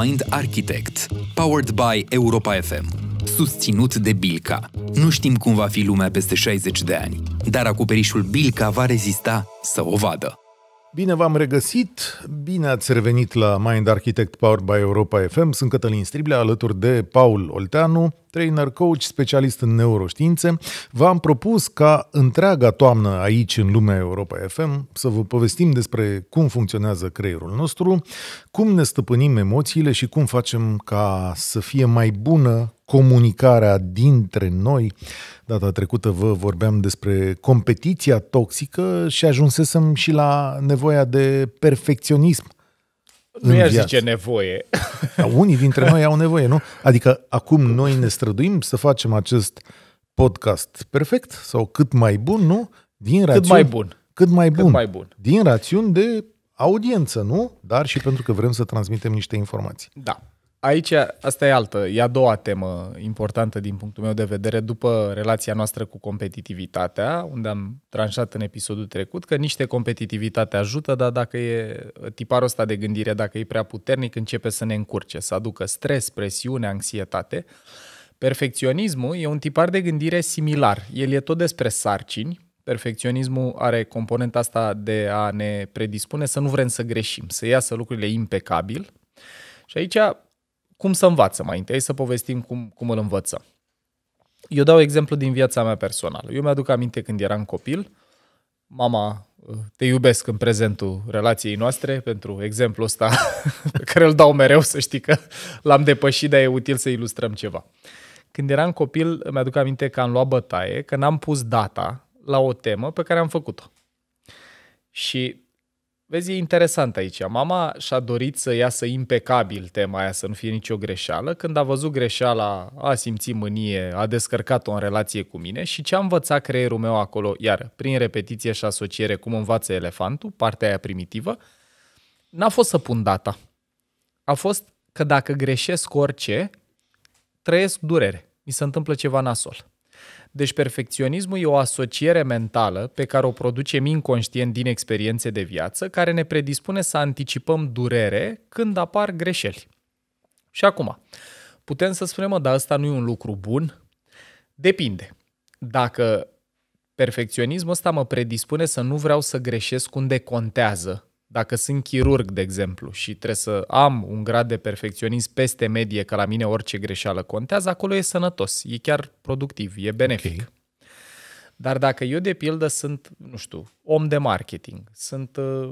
Mind Architect, powered by Europa FM, susținut de Bilca. Nu știm cum va fi lumea peste 60 de ani, dar acoperișul Bilca va rezista să o vadă. Bine v-am regăsit, bine ați revenit la Mind Architect Powered by Europa FM. Sunt Cătălin Striblea, alături de Paul Olteanu, trainer coach specialist în neuroștiințe. V-am propus ca întreaga toamnă aici în lumea Europa FM să vă povestim despre cum funcționează creierul nostru, cum ne stăpânim emoțiile și cum facem ca să fie mai bună comunicarea dintre noi. Data trecută vă vorbeam despre competiția toxică și ajunsesem și la nevoia de perfecționism. Nu i-aș zice nevoie. unii dintre noi au nevoie, nu? Adică acum noi ne străduim să facem acest podcast perfect sau cât mai bun, nu? Din cât rațiuni, mai bun. Cât mai bun. Cât mai bun. Din rațiuni de audiență, nu? Dar și pentru că vrem să transmitem niște informații. Da aici, asta e altă, e a doua temă importantă din punctul meu de vedere, după relația noastră cu competitivitatea, unde am tranșat în episodul trecut că niște competitivitate ajută, dar dacă e tiparul ăsta de gândire, dacă e prea puternic, începe să ne încurce, să aducă stres, presiune, anxietate. Perfecționismul e un tipar de gândire similar. El e tot despre sarcini, perfecționismul are componenta asta de a ne predispune să nu vrem să greșim, să iasă lucrurile impecabil. Și aici cum să învață mai întâi, să povestim cum, cum îl învățăm. Eu dau exemplu din viața mea personală. Eu mi-aduc aminte când eram copil, mama, uh, te iubesc în prezentul relației noastre, pentru exemplu ăsta pe care îl dau mereu, să știi că l-am depășit, dar e util să ilustrăm ceva. Când eram copil, mi aduc aminte că am luat bătaie, că n-am pus data la o temă pe care am făcut-o. Și Vezi, e interesant aici. Mama și-a dorit să iasă impecabil tema aia, să nu fie nicio greșeală. Când a văzut greșeala, a simțit mânie, a descărcat-o în relație cu mine și ce a învățat creierul meu acolo, iar prin repetiție și asociere cum învață elefantul, partea aia primitivă, n-a fost să pun data. A fost că dacă greșesc orice, trăiesc durere. Mi se întâmplă ceva nasol. Deci perfecționismul e o asociere mentală pe care o producem inconștient din experiențe de viață, care ne predispune să anticipăm durere când apar greșeli. Și acum, putem să spunem, mă, dar asta nu e un lucru bun? Depinde. Dacă perfecționismul ăsta mă predispune să nu vreau să greșesc unde contează, dacă sunt chirurg, de exemplu, și trebuie să am un grad de perfecționism peste medie, că la mine orice greșeală contează, acolo e sănătos, e chiar productiv, e benefic. Okay. Dar dacă eu, de pildă, sunt, nu știu, om de marketing, sunt uh,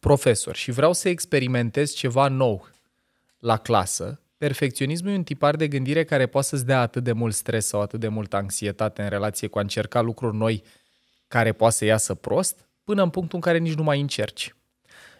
profesor și vreau să experimentez ceva nou la clasă, perfecționismul e un tipar de gândire care poate să-ți dea atât de mult stres sau atât de multă anxietate în relație cu a încerca lucruri noi care poate să iasă prost, până în punctul în care nici nu mai încerci.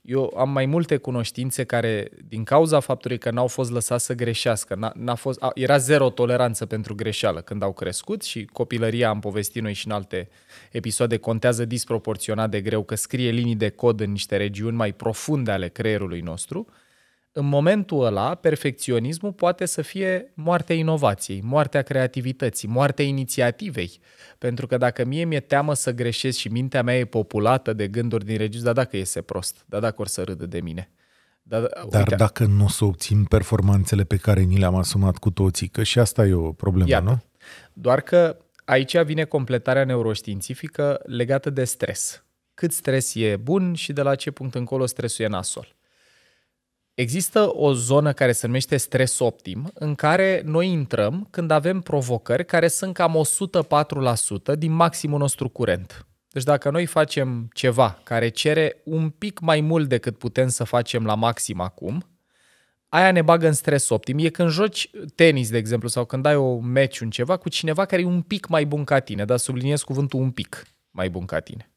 Eu am mai multe cunoștințe care, din cauza faptului că n-au fost lăsați să greșească, n-a, n-a fost, a, era zero toleranță pentru greșeală când au crescut și copilăria, am povestit noi și în alte episoade, contează disproporționat de greu că scrie linii de cod în niște regiuni mai profunde ale creierului nostru – în momentul ăla, perfecționismul poate să fie moartea inovației, moartea creativității, moartea inițiativei. Pentru că dacă mie mi-e teamă să greșesc și mintea mea e populată de gânduri din regis, da dacă iese prost, da dacă or să râdă de mine. Da, da, Dar uite. dacă nu o să obțin performanțele pe care ni le-am asumat cu toții, că și asta e o problemă, Iată. nu? Doar că aici vine completarea neuroștiințifică legată de stres. Cât stres e bun și de la ce punct încolo stresul e nasol. Există o zonă care se numește stres optim, în care noi intrăm când avem provocări care sunt cam 104% din maximul nostru curent. Deci dacă noi facem ceva care cere un pic mai mult decât putem să facem la maxim acum, aia ne bagă în stres optim. E când joci tenis, de exemplu, sau când ai o meci, un ceva, cu cineva care e un pic mai bun ca tine, dar subliniez cuvântul un pic mai bun ca tine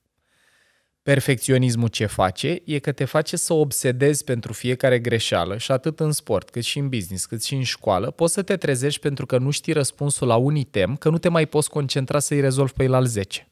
perfecționismul ce face e că te face să obsedezi pentru fiecare greșeală și atât în sport, cât și în business, cât și în școală, poți să te trezești pentru că nu știi răspunsul la un item, că nu te mai poți concentra să-i rezolvi pe el al 10.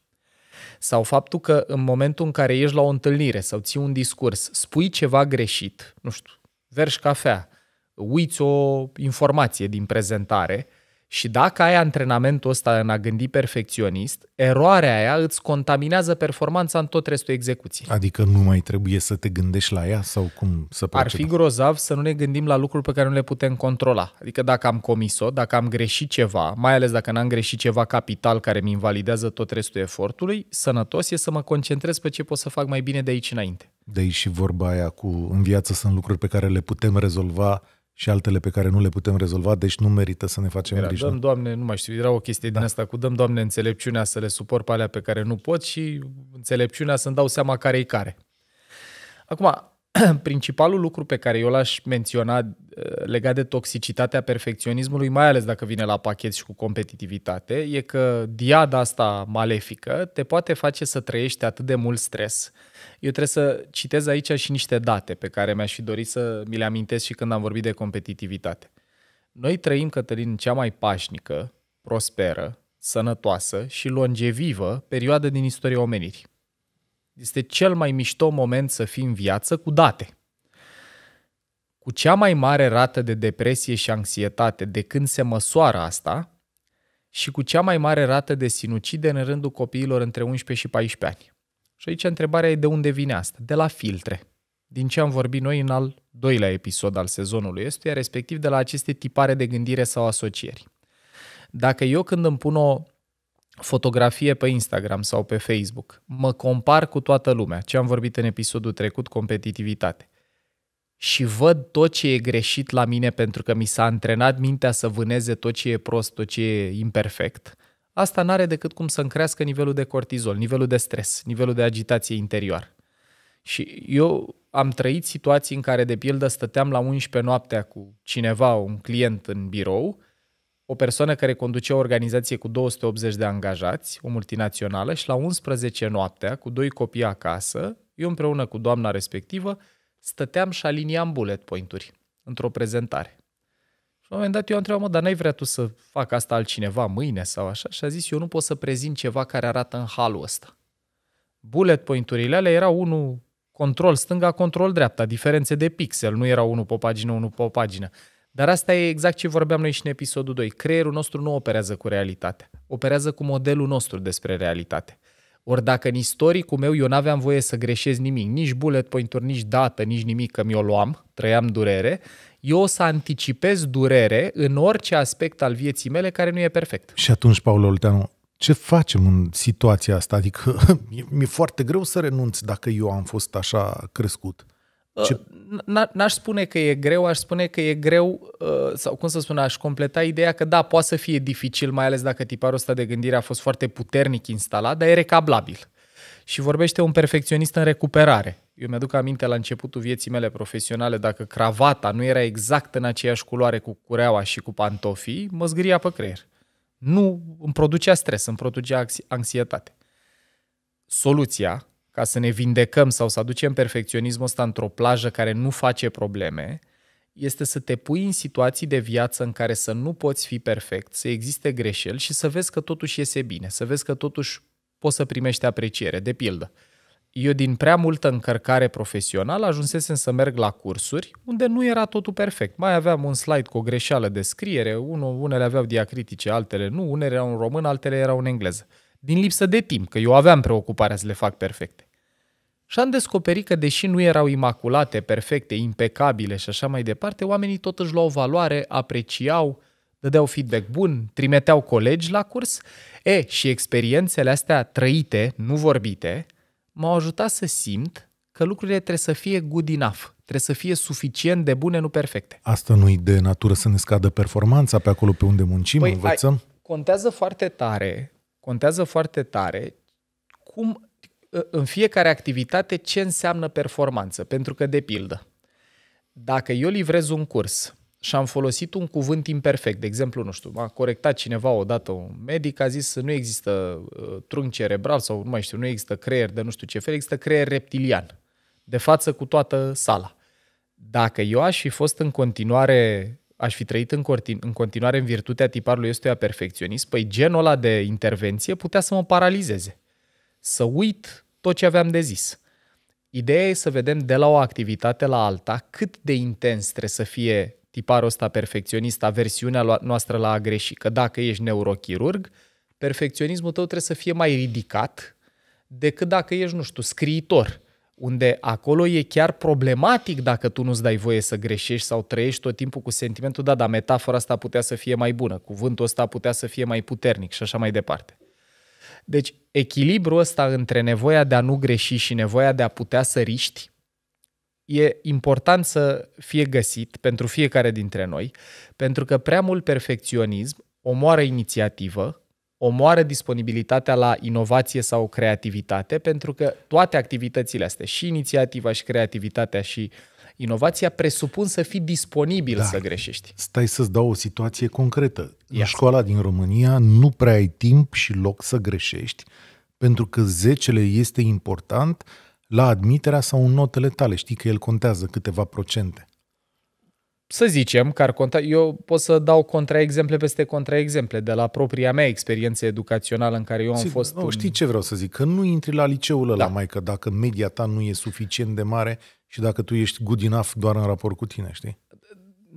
Sau faptul că în momentul în care ești la o întâlnire sau ții un discurs, spui ceva greșit, nu știu, vergi cafea, uiți o informație din prezentare – și dacă ai antrenamentul ăsta în a gândi perfecționist, eroarea aia îți contaminează performanța în tot restul execuției. Adică nu mai trebuie să te gândești la ea sau cum să proceda? Ar fi grozav să nu ne gândim la lucruri pe care nu le putem controla. Adică dacă am comis-o, dacă am greșit ceva, mai ales dacă n-am greșit ceva capital care mi invalidează tot restul efortului, sănătos e să mă concentrez pe ce pot să fac mai bine de aici înainte. De aici și vorba aia cu în viață sunt lucruri pe care le putem rezolva și altele pe care nu le putem rezolva, deci nu merită să ne facem era, grijă. Dăm, Doamne, nu mai știu, era o chestie da. din asta cu dăm, Doamne, înțelepciunea să le suport pe alea pe care nu pot și înțelepciunea să-mi dau seama care e care. Acum, principalul lucru pe care eu l-aș menționa uh, legat de toxicitatea perfecționismului, mai ales dacă vine la pachet și cu competitivitate, e că diada asta malefică te poate face să trăiești atât de mult stres. Eu trebuie să citez aici și niște date pe care mi-aș fi dorit să mi le amintesc și când am vorbit de competitivitate. Noi trăim, Cătălin, cea mai pașnică, prosperă, sănătoasă și longevivă perioadă din istoria omenirii. Este cel mai mișto moment să fii în viață cu date. Cu cea mai mare rată de depresie și anxietate de când se măsoară asta și cu cea mai mare rată de sinucide în rândul copiilor între 11 și 14 ani. Și aici întrebarea e de unde vine asta? De la filtre. Din ce am vorbit noi în al doilea episod al sezonului Este respectiv de la aceste tipare de gândire sau asocieri. Dacă eu când îmi pun o fotografie pe Instagram sau pe Facebook, mă compar cu toată lumea, ce am vorbit în episodul trecut, competitivitate. Și văd tot ce e greșit la mine pentru că mi s-a antrenat mintea să vâneze tot ce e prost, tot ce e imperfect. Asta n-are decât cum să-mi crească nivelul de cortizol, nivelul de stres, nivelul de agitație interior. Și eu am trăit situații în care, de pildă, stăteam la 11 noaptea cu cineva, un client în birou – o persoană care conducea o organizație cu 280 de angajați, o multinațională, și la 11 noaptea, cu doi copii acasă, eu împreună cu doamna respectivă, stăteam și aliniam bullet point-uri într-o prezentare. Și la un moment dat eu am întrebat, mă, dar n-ai vrea tu să fac asta altcineva mâine sau așa? Și a zis, eu nu pot să prezint ceva care arată în halul ăsta. Bullet point-urile alea erau unul control stânga, control dreapta, diferențe de pixel, nu era unul pe o pagină, unul pe o pagină. Dar asta e exact ce vorbeam noi și în episodul 2. Creierul nostru nu operează cu realitatea, operează cu modelul nostru despre realitate. Ori dacă în istoricul meu eu n-aveam voie să greșesc nimic, nici bullet point-uri, nici dată, nici nimic, că mi-o luam, trăiam durere, eu o să anticipez durere în orice aspect al vieții mele care nu e perfect. Și atunci, Paul Olteanu, ce facem în situația asta? Adică mi-e foarte greu să renunț dacă eu am fost așa crescut. Uh, n-aș spune că e greu, aș spune că e greu, uh, sau cum să spun, aș completa ideea că da, poate să fie dificil, mai ales dacă tiparul ăsta de gândire a fost foarte puternic instalat, dar e recablabil. Și vorbește un perfecționist în recuperare. Eu mi-aduc aminte la începutul vieții mele profesionale, dacă cravata nu era exact în aceeași culoare cu cureaua și cu pantofii, mă zgâria pe creier. Nu îmi producea stres, îmi producea anxietate. Soluția ca să ne vindecăm sau să aducem perfecționismul ăsta într-o plajă care nu face probleme, este să te pui în situații de viață în care să nu poți fi perfect, să existe greșeli și să vezi că totuși iese bine, să vezi că totuși poți să primești apreciere. De pildă, eu din prea multă încărcare profesională ajunsesem să merg la cursuri unde nu era totul perfect. Mai aveam un slide cu o greșeală de scriere, unele aveau diacritice, altele nu, unele erau în român, altele erau în engleză. Din lipsă de timp, că eu aveam preocuparea să le fac perfect. Și am descoperit că, deși nu erau imaculate, perfecte, impecabile și așa mai departe, oamenii tot își luau valoare, apreciau, dădeau feedback bun, trimiteau colegi la curs. E, și experiențele astea trăite, nu vorbite, m-au ajutat să simt că lucrurile trebuie să fie good enough, trebuie să fie suficient de bune, nu perfecte. Asta nu-i de natură să ne scadă performanța pe acolo pe unde muncim, păi, învățăm? Ai, contează foarte tare, contează foarte tare cum în fiecare activitate ce înseamnă performanță. Pentru că, de pildă, dacă eu livrez un curs și am folosit un cuvânt imperfect, de exemplu, nu știu, m-a corectat cineva odată, un medic a zis să nu există trunc uh, trunchi cerebral sau nu mai știu, nu există creier de nu știu ce fel, există creier reptilian, de față cu toată sala. Dacă eu aș fi fost în continuare aș fi trăit în, cortin- în continuare în virtutea tiparului ăstuia perfecționist, păi genul ăla de intervenție putea să mă paralizeze. Să uit tot ce aveam de zis. Ideea e să vedem de la o activitate la alta cât de intens trebuie să fie tiparul ăsta perfecționist, versiunea noastră la a greși. Că dacă ești neurochirurg, perfecționismul tău trebuie să fie mai ridicat decât dacă ești, nu știu, scriitor, unde acolo e chiar problematic dacă tu nu-ți dai voie să greșești sau trăiești tot timpul cu sentimentul, da, dar metafora asta putea să fie mai bună, cuvântul ăsta putea să fie mai puternic și așa mai departe. Deci echilibrul ăsta între nevoia de a nu greși și nevoia de a putea să riști e important să fie găsit pentru fiecare dintre noi, pentru că prea mult perfecționism omoară inițiativă, omoară disponibilitatea la inovație sau creativitate, pentru că toate activitățile astea, și inițiativa și creativitatea și uh, Inovația presupun să fii disponibil da. să greșești. Stai să-ți dau o situație concretă. Yes. În școala din România nu prea ai timp și loc să greșești, pentru că zecele este important la admiterea sau în notele tale. Știi că el contează câteva procente să zicem că ar conta, eu pot să dau contraexemple peste contraexemple de la propria mea experiență educațională în care eu am Sigur, fost... Nu, un... știi ce vreau să zic? Că nu intri la liceul ăla, da. mai că dacă media ta nu e suficient de mare și dacă tu ești good enough doar în raport cu tine, știi?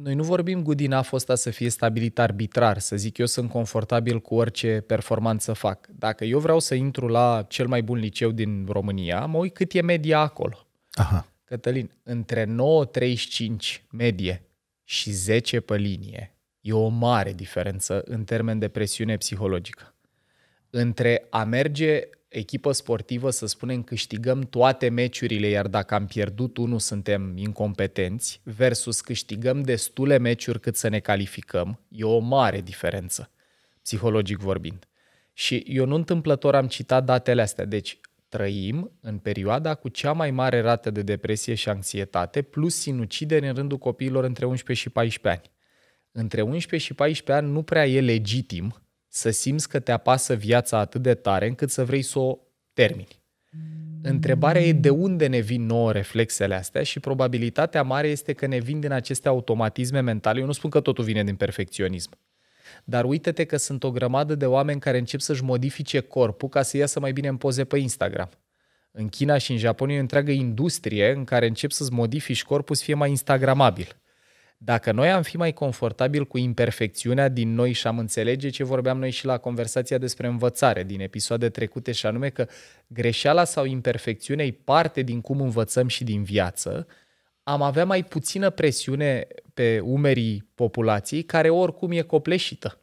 Noi nu vorbim good enough ăsta să fie stabilit arbitrar, să zic eu sunt confortabil cu orice performanță fac. Dacă eu vreau să intru la cel mai bun liceu din România, mă uit cât e media acolo. Aha. Cătălin, între 9-35 medie și 10 pe linie e o mare diferență în termen de presiune psihologică. Între a merge echipă sportivă, să spunem, câștigăm toate meciurile, iar dacă am pierdut unul, suntem incompetenți, versus câștigăm destule meciuri cât să ne calificăm, e o mare diferență, psihologic vorbind. Și eu nu întâmplător am citat datele astea. Deci, trăim în perioada cu cea mai mare rată de depresie și anxietate, plus sinucideri în rândul copiilor între 11 și 14 ani. Între 11 și 14 ani nu prea e legitim să simți că te apasă viața atât de tare încât să vrei să o termini. Întrebarea e de unde ne vin nouă reflexele astea și probabilitatea mare este că ne vin din aceste automatisme mentale. Eu nu spun că totul vine din perfecționism. Dar uite-te că sunt o grămadă de oameni care încep să-și modifice corpul ca să iasă mai bine în poze pe Instagram. În China și în Japonia e o întreagă industrie în care încep să-ți modifici corpul să fie mai instagramabil. Dacă noi am fi mai confortabil cu imperfecțiunea din noi și am înțelege ce vorbeam noi și la conversația despre învățare din episoade trecute și anume că greșeala sau imperfecțiunea e parte din cum învățăm și din viață, am avea mai puțină presiune pe umerii populației, care oricum e copleșită.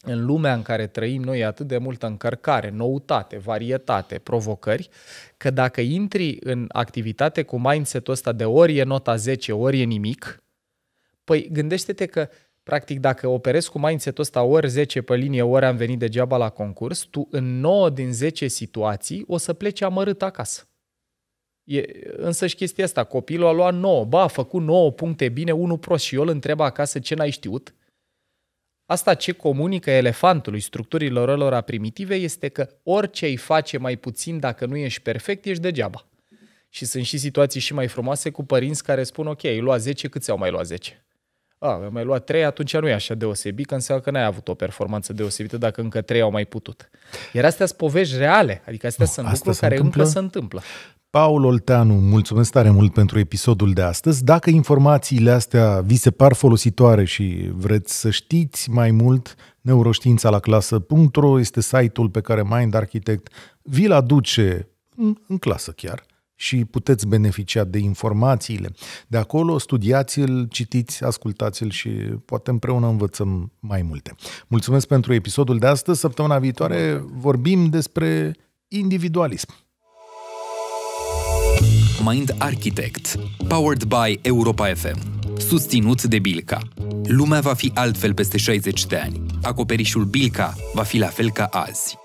În lumea în care trăim noi atât de multă încărcare, noutate, varietate, provocări, că dacă intri în activitate cu mindset-ul ăsta de ori e nota 10, ori e nimic, păi gândește-te că practic dacă operezi cu mindset-ul ăsta ori 10 pe linie, ori am venit degeaba la concurs, tu în 9 din 10 situații o să pleci amărât acasă. E, și chestia asta, copilul a luat 9, ba, a făcut 9 puncte bine, unul prost și eu îl întreb acasă ce n-ai știut. Asta ce comunică elefantului structurilor lor primitive este că orice îi face mai puțin dacă nu ești perfect, ești degeaba. Și sunt și situații și mai frumoase cu părinți care spun, ok, ai luat 10, câți au mai luat 10? A, mi mai luat 3, atunci nu e așa deosebit, că înseamnă că n-ai avut o performanță deosebită dacă încă 3 au mai putut. Iar astea sunt povești reale, adică astea nu, sunt astea lucruri se care întâmplă, încă se întâmplă. Paul Olteanu, mulțumesc tare mult pentru episodul de astăzi. Dacă informațiile astea vi se par folositoare și vreți să știți mai mult, neuroștiința la clasă.ro este site-ul pe care Mind Architect vi-l aduce în, în clasă chiar și puteți beneficia de informațiile. De acolo studiați-l, citiți, ascultați-l și poate împreună învățăm mai multe. Mulțumesc pentru episodul de astăzi. Săptămâna viitoare vorbim despre individualism. Mind Architect, powered by Europa FM, susținut de Bilca. Lumea va fi altfel peste 60 de ani. Acoperișul Bilca va fi la fel ca azi.